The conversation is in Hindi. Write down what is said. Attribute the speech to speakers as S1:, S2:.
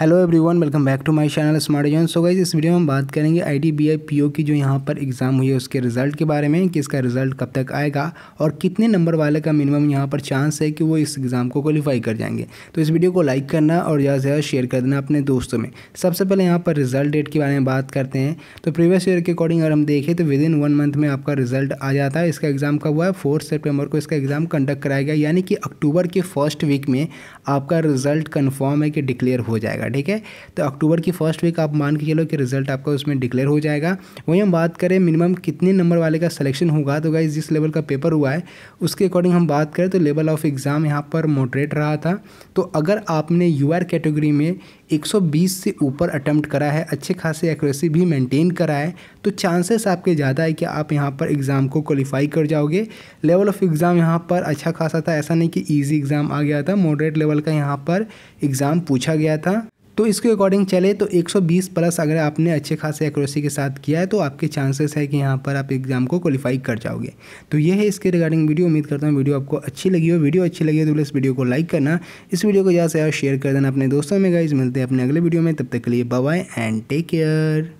S1: hello everyone welcome back to my channel smart John so guys इस वीडियो में हम बात करेंगे आईटीबीआई पीओ की जो यहाँ पर एग्ज़ाम हुई है उसके रिज़ल्ट के बारे में कि इसका रिज़ल्ट कब तक आएगा और कितने नंबर वाले का मिनिमम यहाँ पर चांस है कि वो इस एग्ज़ाम को क्वालिफाई कर जाएंगे तो इस वीडियो को लाइक करना और ज़्यादा से ज़्यादा शेयर कर देना अपने दोस्तों में सबसे पहले यहाँ पर रिज़ल्ट डेट के बारे में बात करते हैं तो प्रीवियस ईयर के अकॉर्डिंग अगर हम देखें तो विद इन वन मंथ में आपका रिज़ल्ट आ जाता है इसका एग्ज़ाम कब हुआ है फोर्थ सेप्टेम्बर को इसका एग्ज़ाम कंडक्ट कराया गया यानी कि अक्टूबर के फर्स्ट वीक में आपका रिज़ल्ट कन्फर्म है कि डिक्लेयर हो जाएगा जाएगा ठीक है तो अक्टूबर की फर्स्ट वीक आप मान के चलो कि रिजल्ट आपका उसमें डिक्लेयर हो जाएगा वहीं हम बात करें मिनिमम कितने नंबर वाले का सिलेक्शन होगा तो गाइज जिस लेवल का पेपर हुआ है उसके अकॉर्डिंग हम बात करें तो लेवल ऑफ एग्ज़ाम यहाँ पर मोटरेट रहा था तो अगर आपने यू कैटेगरी में 120 से ऊपर अटैम्प्ट करा है अच्छे खासे एक्यूरेसी भी मेंटेन करा है तो चांसेस आपके ज़्यादा है कि आप यहाँ पर एग्ज़ाम को क्वालिफाई कर जाओगे लेवल ऑफ एग्ज़ाम यहाँ पर अच्छा खासा था ऐसा नहीं कि ईजी एग्ज़ाम आ गया था मॉडरेट लेवल का यहाँ पर एग्ज़ाम पूछा गया था तो इसके अकॉर्डिंग चले तो 120 प्लस अगर आपने अच्छे खासे एक्यूरेसी के साथ किया है तो आपके चांसेस है कि यहाँ पर आप एग्जाम को क्वालिफाई कर जाओगे तो ये है इसके रिगार्डिंग वीडियो उम्मीद करता हूँ वीडियो आपको अच्छी लगी हो वीडियो अच्छी लगी हो तो इस वीडियो को लाइक करना इस वीडियो को ज़्यादा से ज़्यादा शेयर कर देना अपने दोस्तों में गाइज मिलते हैं अपने अगले वीडियो में तब तक के लिए बाय एंड टेक केयर